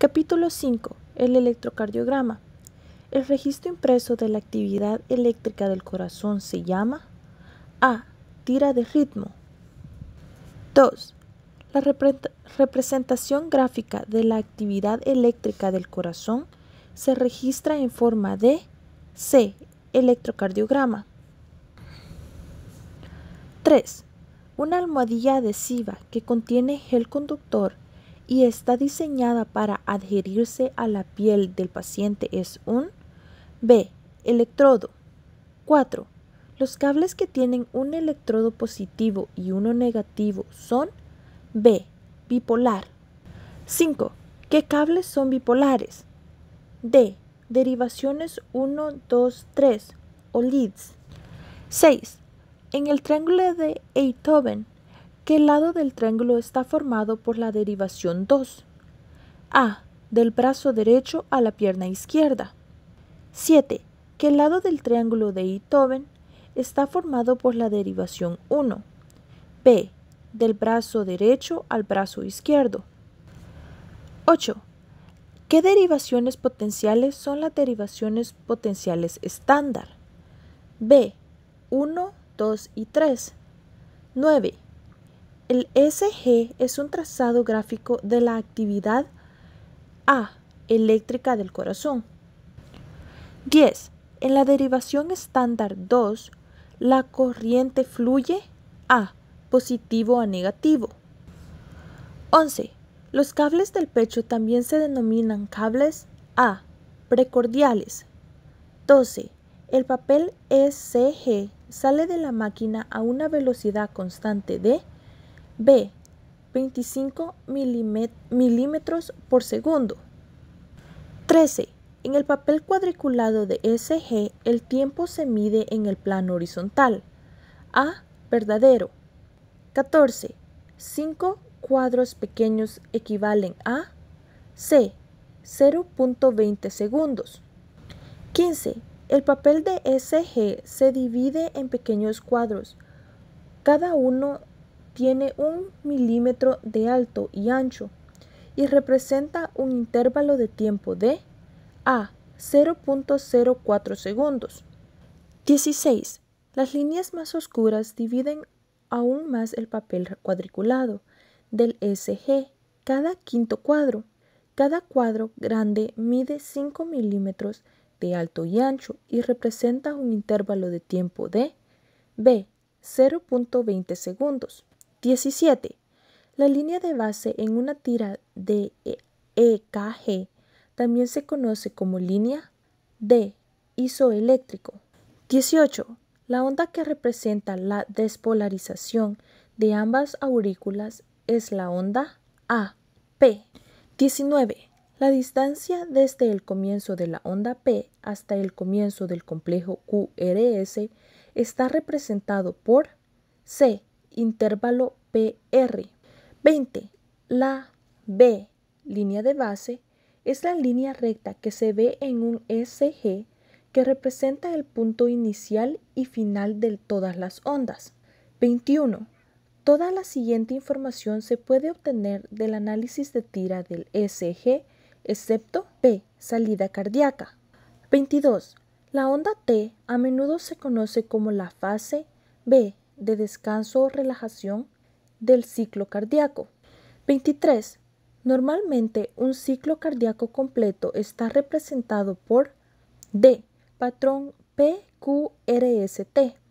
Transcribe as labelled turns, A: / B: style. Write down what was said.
A: Capítulo 5. El electrocardiograma. El registro impreso de la actividad eléctrica del corazón se llama A. Tira de ritmo. 2. La representación gráfica de la actividad eléctrica del corazón se registra en forma de C. Electrocardiograma. 3. Una almohadilla adhesiva que contiene gel conductor y está diseñada para adherirse a la piel del paciente es un B. Electrodo. 4. Los cables que tienen un electrodo positivo y uno negativo son B. Bipolar. 5. ¿Qué cables son bipolares? D. Derivaciones 1, 2, 3 o leads. 6. En el triángulo de Eitoven, ¿Qué lado del triángulo está formado por la derivación 2. A. Del brazo derecho a la pierna izquierda. 7. ¿Qué lado del triángulo de Beethoven está formado por la derivación 1. B. Del brazo derecho al brazo izquierdo. 8. ¿Qué derivaciones potenciales son las derivaciones potenciales estándar? B. 1, 2 y 3. 9. El SG es un trazado gráfico de la actividad A eléctrica del corazón. 10. En la derivación estándar 2, la corriente fluye A positivo a negativo. 11. Los cables del pecho también se denominan cables A precordiales. 12. El papel SG e sale de la máquina a una velocidad constante de B. 25 milímetros por segundo. 13. En el papel cuadriculado de SG, el tiempo se mide en el plano horizontal. A. Verdadero. 14. 5 cuadros pequeños equivalen a C. 0.20 segundos. 15. El papel de SG se divide en pequeños cuadros, cada uno tiene un milímetro de alto y ancho y representa un intervalo de tiempo de a 0.04 segundos. 16. Las líneas más oscuras dividen aún más el papel cuadriculado del SG cada quinto cuadro. Cada cuadro grande mide 5 milímetros de alto y ancho y representa un intervalo de tiempo de B, 0.20 segundos. 17. La línea de base en una tira de EKG e también se conoce como línea de isoeléctrico. 18. La onda que representa la despolarización de ambas aurículas es la onda AP. 19. La distancia desde el comienzo de la onda P hasta el comienzo del complejo QRS está representado por C intervalo PR. 20. La B, línea de base, es la línea recta que se ve en un SG que representa el punto inicial y final de todas las ondas. 21. Toda la siguiente información se puede obtener del análisis de tira del SG, excepto P, salida cardíaca. 22. La onda T a menudo se conoce como la fase B de descanso o relajación del ciclo cardíaco. 23. Normalmente un ciclo cardíaco completo está representado por D, patrón PQRST,